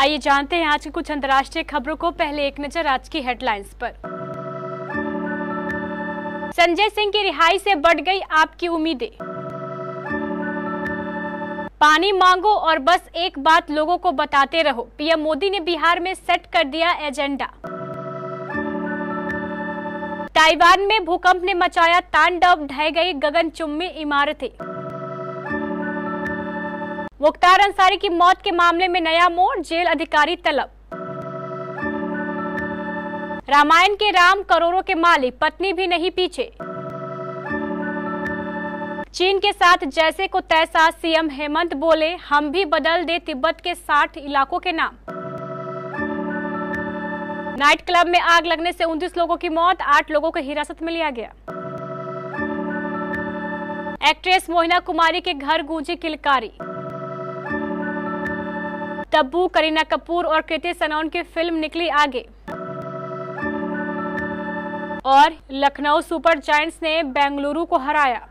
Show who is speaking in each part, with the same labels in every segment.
Speaker 1: आइए जानते हैं आज की कुछ अंतर्राष्ट्रीय खबरों को पहले एक नजर आज की हेडलाइंस पर संजय सिंह की रिहाई से बढ़ गई आपकी उम्मीदें पानी मांगो और बस एक बात लोगों को बताते रहो पीएम मोदी ने बिहार में सेट कर दिया एजेंडा ताइवान में भूकंप ने मचाया तांडव ढह गई गगनचुम्बी इमारतें मुख्तार अंसारी की मौत के मामले में नया मोड़ जेल अधिकारी तलब रामायण के राम करोड़ों के मालिक पत्नी भी नहीं पीछे चीन के साथ जैसे को तैसा सीएम हेमंत बोले हम भी बदल दे तिब्बत के 60 इलाकों के नाम नाइट क्लब में आग लगने से 29 लोगों की मौत 8 लोगों को हिरासत में लिया गया एक्ट्रेस मोहिना कुमारी के घर गूंजी किलकारी तब्बू करीना कपूर और कृति सनौन की फिल्म निकली आगे और लखनऊ सुपर जायंट्स ने बेंगलुरु को हराया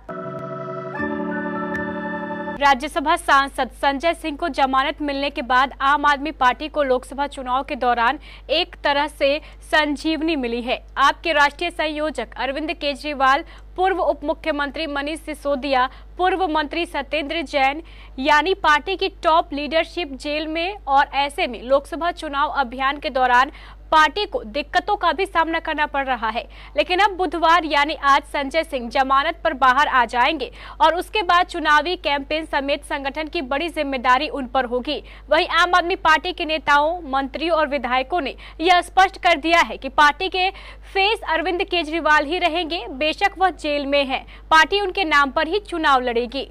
Speaker 1: राज्यसभा सांसद संजय सिंह को जमानत मिलने के बाद आम आदमी पार्टी को लोकसभा चुनाव के दौरान एक तरह से संजीवनी मिली है आपके राष्ट्रीय संयोजक अरविंद केजरीवाल पूर्व उप मुख्यमंत्री मनीष सिसोदिया पूर्व मंत्री सत्येंद्र जैन यानी पार्टी की टॉप लीडरशिप जेल में और ऐसे में लोकसभा चुनाव अभियान के दौरान पार्टी को दिक्कतों का भी सामना करना पड़ रहा है लेकिन अब बुधवार यानी आज संजय सिंह जमानत पर बाहर आ जाएंगे और उसके बाद चुनावी कैंपेन समेत संगठन की बड़ी जिम्मेदारी उन पर होगी वहीं आम आदमी पार्टी के नेताओं मंत्रियों और विधायकों ने यह स्पष्ट कर दिया है कि पार्टी के फेस अरविंद केजरीवाल ही रहेंगे बेशक वह जेल में है पार्टी उनके नाम पर ही चुनाव लड़ेगी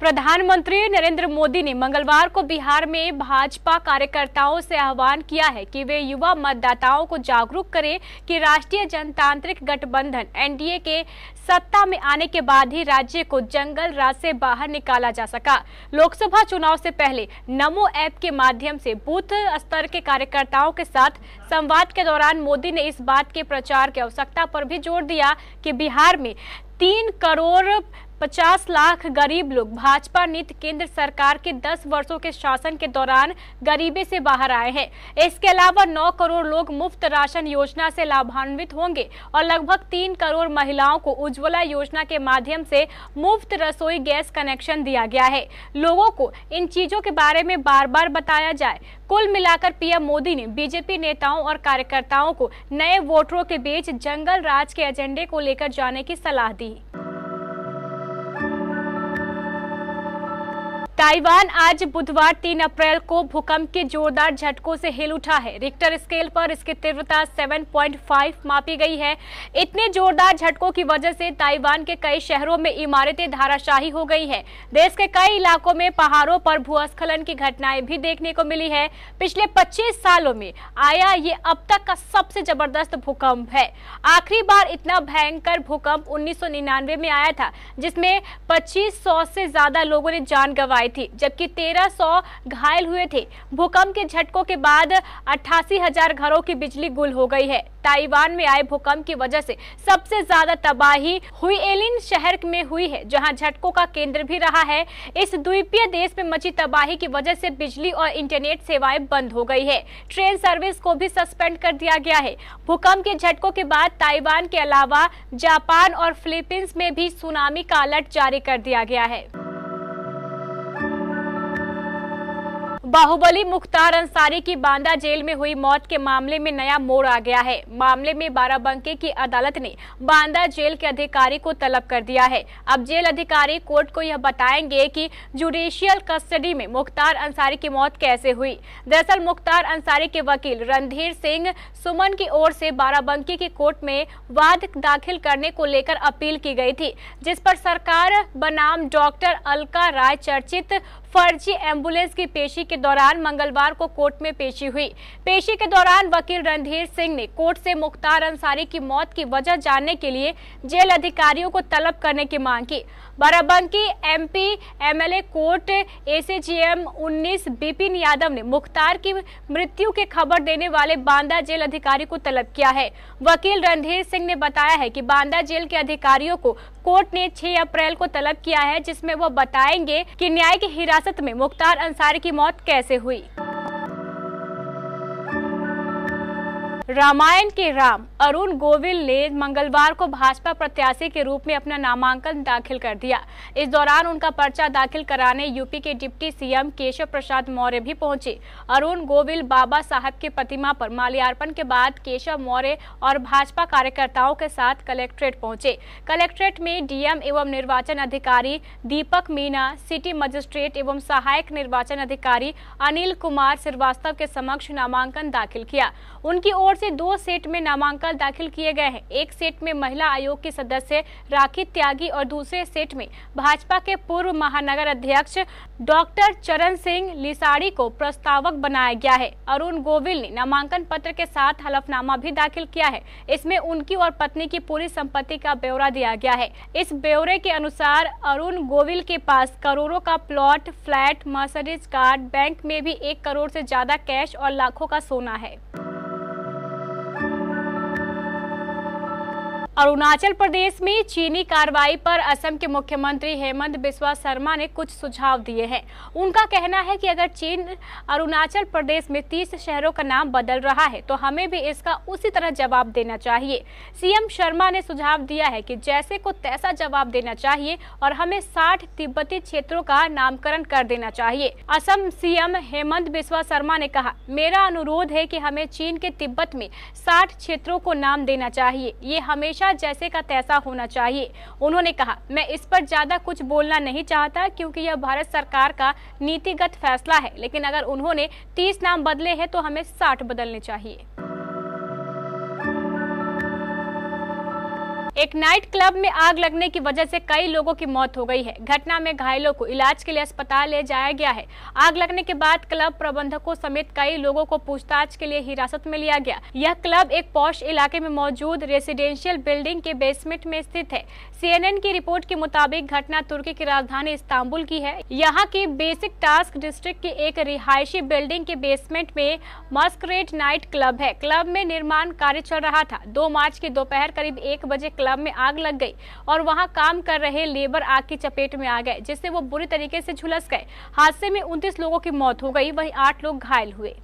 Speaker 1: प्रधानमंत्री नरेंद्र मोदी ने मंगलवार को बिहार में भाजपा कार्यकर्ताओं से आह्वान किया है कि वे युवा मतदाताओं को जागरूक करें कि राष्ट्रीय जनतांत्रिक गठबंधन एनडीए के सत्ता में आने के बाद ही राज्य को जंगल राज से बाहर निकाला जा सका लोकसभा चुनाव से पहले नमो ऐप के माध्यम से बूथ स्तर के कार्यकर्ताओं के साथ संवाद के दौरान मोदी ने इस बात के प्रचार की आवश्यकता पर भी जोर दिया कि बिहार में तीन करोड़ 50 लाख गरीब लोग भाजपा नीति केंद्र सरकार के 10 वर्षों के शासन के दौरान गरीबी से बाहर आए हैं इसके अलावा 9 करोड़ लोग मुफ्त राशन योजना से लाभान्वित होंगे और लगभग 3 करोड़ महिलाओं को उज्ज्वला योजना के माध्यम से मुफ्त रसोई गैस कनेक्शन दिया गया है लोगों को इन चीजों के बारे में बार बार बताया जाए कुल मिलाकर पीएम मोदी ने बीजेपी नेताओं और कार्यकर्ताओं को नए वोटरों के बीच जंगल राज के एजेंडे को लेकर जाने की सलाह दी ताइवान आज बुधवार 3 अप्रैल को भूकंप के जोरदार झटकों से हिल उठा है रिक्टर स्केल पर इसकी तीव्रता 7.5 मापी गई है इतने जोरदार झटकों की वजह से ताइवान के कई शहरों में इमारतें धाराशाही हो गई है देश के कई इलाकों में पहाड़ों पर भूस्खलन की घटनाएं भी देखने को मिली है पिछले पच्चीस सालों में आया ये अब तक का सबसे जबरदस्त भूकंप है आखिरी बार इतना भयंकर भूकंप उन्नीस में आया था जिसमें पच्चीस से ज्यादा लोगों ने जान गंवाई आई थी जबकि 1300 घायल हुए थे भूकंप के झटकों के बाद अट्ठासी हजार घरों की बिजली गुल हो गई है ताइवान में आए भूकंप की वजह से सबसे ज्यादा तबाही हुई एलिन शहर में हुई है जहां झटकों का केंद्र भी रहा है इस द्वीपीय देश में मची तबाही की वजह से बिजली और इंटरनेट सेवाएं बंद हो गई है ट्रेन सर्विस को भी सस्पेंड कर दिया गया है भूकंप के झटकों के बाद ताइवान के अलावा जापान और फिलीपींस में भी सुनामी का अलर्ट जारी कर दिया गया है बाहुबली मुख्तार अंसारी की बांदा जेल में हुई मौत के मामले में नया मोड़ आ गया है मामले में बाराबंकी की अदालत ने बांदा जेल के अधिकारी को तलब कर दिया है अब जेल अधिकारी कोर्ट को यह बताएंगे कि जुडिशियल कस्टडी में मुख्तार अंसारी की मौत कैसे हुई दरअसल मुख्तार अंसारी के वकील रणधीर सिंह सुमन की ओर से बाराबंकी की कोर्ट में वाद दाखिल करने को लेकर अपील की गई थी जिस पर सरकार बनाम डॉक्टर अलका राय चर्चित फर्जी एम्बुलेंस की पेशी के दौरान मंगलवार को कोर्ट में पेशी हुई पेशी के दौरान वकील रणधीर सिंह ने कोर्ट से मुख्तार अंसारी की मौत की वजह जानने के लिए जेल अधिकारियों को तलब करने की मांग की Barabanki MP MLA court ACGM 19 Bipin Yadav ने मुख्तार की मृत्यु की खबर देने वाले बांदा जेल अधिकारी को तलब किया है वकील रणधीर सिंह ने बताया है कि बांदा जेल के अधिकारियों को कोर्ट ने 6 अप्रैल को तलब किया है जिसमें वो बताएंगे कि न्याय हिरासत हिरासत में मुख्तार अंसारी की मौत कैसे हुई रामायण के राम अरुण गोविल ने मंगलवार को भाजपा प्रत्याशी के रूप में अपना नामांकन दाखिल कर दिया इस दौरान उनका पर्चा दाखिल कराने यूपी के डिप्टी सीएम केशव प्रसाद मौर्य भी पहुंचे अरुण गोविल बाबा साहब की प्रतिमा पर माल्यार्पण के बाद केशव मौर्य और भाजपा कार्यकर्ताओं के साथ कलेक्ट्रेट पहुंचे कलेक्ट्रेट में डीएम एवं निर्वाचन अधिकारी दीपक मीना सिटी मजिस्ट्रेट एवं सहायक निर्वाचन अधिकारी अनिल कुमार श्रीवास्तव के समक्ष नामांकन दाखिल किया उनकी ओर से दो सेट में नामांकन दाखिल किए गए हैं एक सेट में महिला आयोग की सदस्य राखी त्यागी और दूसरे सेट में भाजपा के पूर्व महानगर अध्यक्ष डॉक्टर चरण सिंह लिसाड़ी को प्रस्तावक बनाया गया है अरुण गोविल ने नामांकन पत्र के साथ हलफनामा भी दाखिल किया है इसमें उनकी और पत्नी की पूरी संपत्ति का ब्यौरा दिया गया है इस ब्यौरे के अनुसार अरुण गोविल के पास करोड़ों का plot flat Mercedes card bank में भी एक करोड़ से ज्यादा कैश और लाखों का सोना है अरुणाचल प्रदेश में चीनी कार्रवाई पर असम के मुख्यमंत्री हेमंत बिस्वा शर्मा ने कुछ सुझाव दिए हैं उनका कहना है कि अगर चीन अरुणाचल प्रदेश में 30 शहरों का नाम बदल रहा है तो हमें भी इसका उसी तरह जवाब देना चाहिए सीएम शर्मा ने सुझाव दिया है कि जैसे को तैसा जवाब देना चाहिए और हमें साठ तिब्बती क्षेत्रों का नामकरण कर देना चाहिए असम सीएम हेमंत बिस्वा शर्मा ने कहा मेरा अनुरोध है की हमें चीन के तिब्बत में साठ क्षेत्रों को नाम देना चाहिए ये हमेशा मामला जैसे का तैसा होना चाहिए उन्होंने कहा मैं इस पर ज्यादा कुछ बोलना नहीं चाहता क्योंकि यह भारत सरकार का नीतिगत फैसला है लेकिन अगर उन्होंने तीस नाम बदले हैं तो हमें साठ बदलने चाहिए एक नाइट क्लब में आग लगने की वजह से कई लोगों की मौत हो गई है घटना में घायलों को इलाज के लिए अस्पताल ले जाया गया है आग लगने के बाद क्लब प्रबंधकों समेत कई लोगों को पूछताछ के लिए हिरासत में लिया गया यह क्लब एक पौष इलाके में मौजूद रेसिडेंशियल बिल्डिंग के बेसमेंट में स्थित है सी की रिपोर्ट के मुताबिक घटना तुर्की की राजधानी इस्तांबुल की है यहाँ की बेसिक टास्क डिस्ट्रिक्ट की एक रिहायशी बिल्डिंग के बेसमेंट में मस्करेट नाइट क्लब है क्लब में निर्माण कार्य चल रहा था दो मार्च की दोपहर करीब एक बजे क्लब क्लब में आग लग गई और वहां काम कर रहे लेबर आग की चपेट में आ गए जिससे वो बुरी तरीके से झुलस गए हादसे में उनतीस लोगों की मौत हो गई वही आठ लोग घायल हुए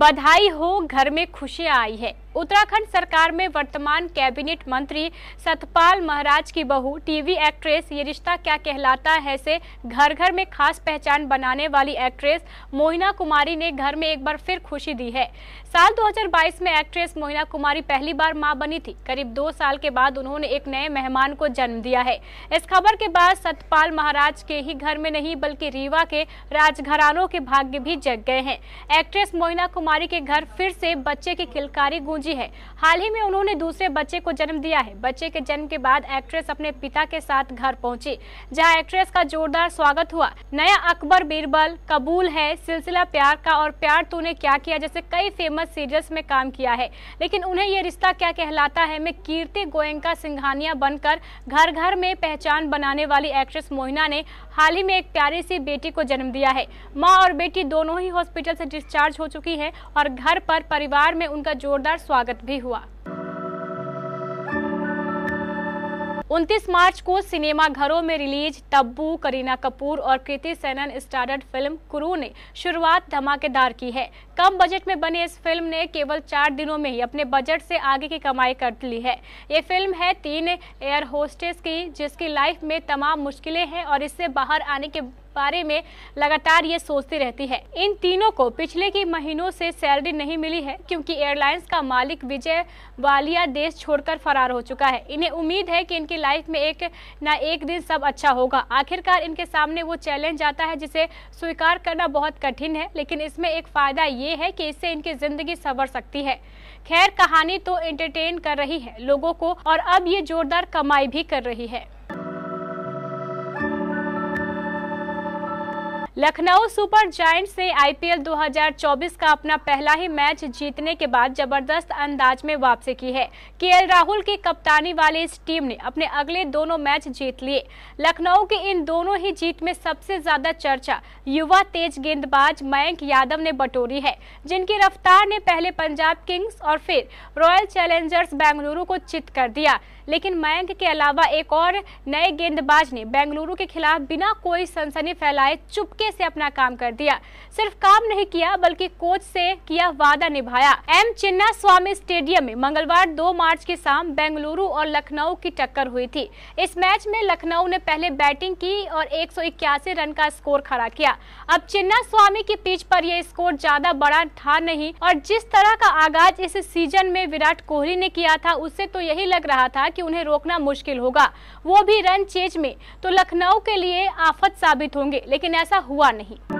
Speaker 1: बधाई हो घर में खुशियां आई है उत्तराखंड सरकार में वर्तमान कैबिनेट मंत्री सतपाल महाराज की बहू टीवी एक्ट्रेस ये रिश्ता क्या कहलाता है से घर घर में खास पहचान बनाने वाली एक्ट्रेस मोहिना कुमारी ने घर में एक बार फिर खुशी दी है साल 2022 में एक्ट्रेस मोहिना कुमारी पहली बार मां बनी थी करीब दो साल के बाद उन्होंने एक नए मेहमान को जन्म दिया है इस खबर के बाद सतपाल महाराज के ही घर में नहीं बल्कि रीवा के राजघरानों के भाग्य भी जग गए हैं एक्ट्रेस मोहिना कुमारी के घर फिर से बच्चे की खिलकारी गूंज गूंजी है हाल ही में उन्होंने दूसरे बच्चे को जन्म दिया है बच्चे के जन्म के बाद एक्ट्रेस अपने पिता के साथ घर पहुंची जहां एक्ट्रेस का जोरदार स्वागत हुआ नया अकबर बीरबल कबूल है सिलसिला प्यार का और प्यार तूने क्या किया जैसे कई फेमस सीरियल्स में काम किया है लेकिन उन्हें ये रिश्ता क्या कहलाता है में कीर्ति गोयंका सिंघानिया बनकर घर घर में पहचान बनाने वाली एक्ट्रेस मोहिना ने हाल ही में एक प्यारी सी बेटी को जन्म दिया है माँ और बेटी दोनों ही हॉस्पिटल से डिस्चार्ज हो चुकी है और घर पर परिवार में उनका जोरदार स्वागत भी हुआ 29 मार्च को सिनेमा घरों में रिलीज तब्बू करीना कपूर और कृति सेनन स्टारड फिल्म कुरु ने शुरुआत धमाकेदार की है कम बजट में बने इस फिल्म ने केवल चार दिनों में ही अपने बजट से आगे की कमाई कर ली है ये फिल्म है तीन एयर होस्टेस की जिसकी लाइफ में तमाम मुश्किलें हैं और इससे बाहर आने के बारे में लगातार ये सोचती रहती है इन तीनों को पिछले की महीनों से सैलरी नहीं मिली है क्योंकि एयरलाइंस का मालिक विजय वालिया देश छोड़कर फरार हो चुका है इन्हें उम्मीद है कि इनकी लाइफ में एक ना एक दिन सब अच्छा होगा आखिरकार इनके सामने वो चैलेंज आता है जिसे स्वीकार करना बहुत कठिन है लेकिन इसमें एक फ़ायदा ये है कि इससे इनकी ज़िंदगी संवर सकती है खैर कहानी तो एंटरटेन कर रही है लोगों को और अब ये जोरदार कमाई भी कर रही है लखनऊ सुपर जायंट से आईपीएल 2024 का अपना पहला ही मैच जीतने के बाद जबरदस्त अंदाज में वापसी की है केएल राहुल की कप्तानी वाली इस टीम ने अपने अगले दोनों मैच जीत लिए लखनऊ की इन दोनों ही जीत में सबसे ज्यादा चर्चा युवा तेज गेंदबाज मयंक यादव ने बटोरी है जिनकी रफ्तार ने पहले पंजाब किंग्स और फिर रॉयल चैलेंजर्स बेंगलुरु को चित कर दिया लेकिन मयंक के अलावा एक और नए गेंदबाज ने बेंगलुरु के खिलाफ बिना कोई सनसनी फैलाए चुपके तरीके से अपना काम कर दिया सिर्फ काम नहीं किया बल्कि कोच से किया वादा निभाया एम चिन्ना स्वामी स्टेडियम में मंगलवार 2 मार्च के शाम बेंगलुरु और लखनऊ की टक्कर हुई थी इस मैच में लखनऊ ने पहले बैटिंग की और एक रन का स्कोर खड़ा किया अब चिन्ना स्वामी की पिच पर यह स्कोर ज्यादा बड़ा था नहीं और जिस तरह का आगाज इस सीजन में विराट कोहली ने किया था उससे तो यही लग रहा था कि उन्हें रोकना मुश्किल होगा वो भी रन चेज में तो लखनऊ के लिए आफत साबित होंगे लेकिन ऐसा हुआ हुआ नहीं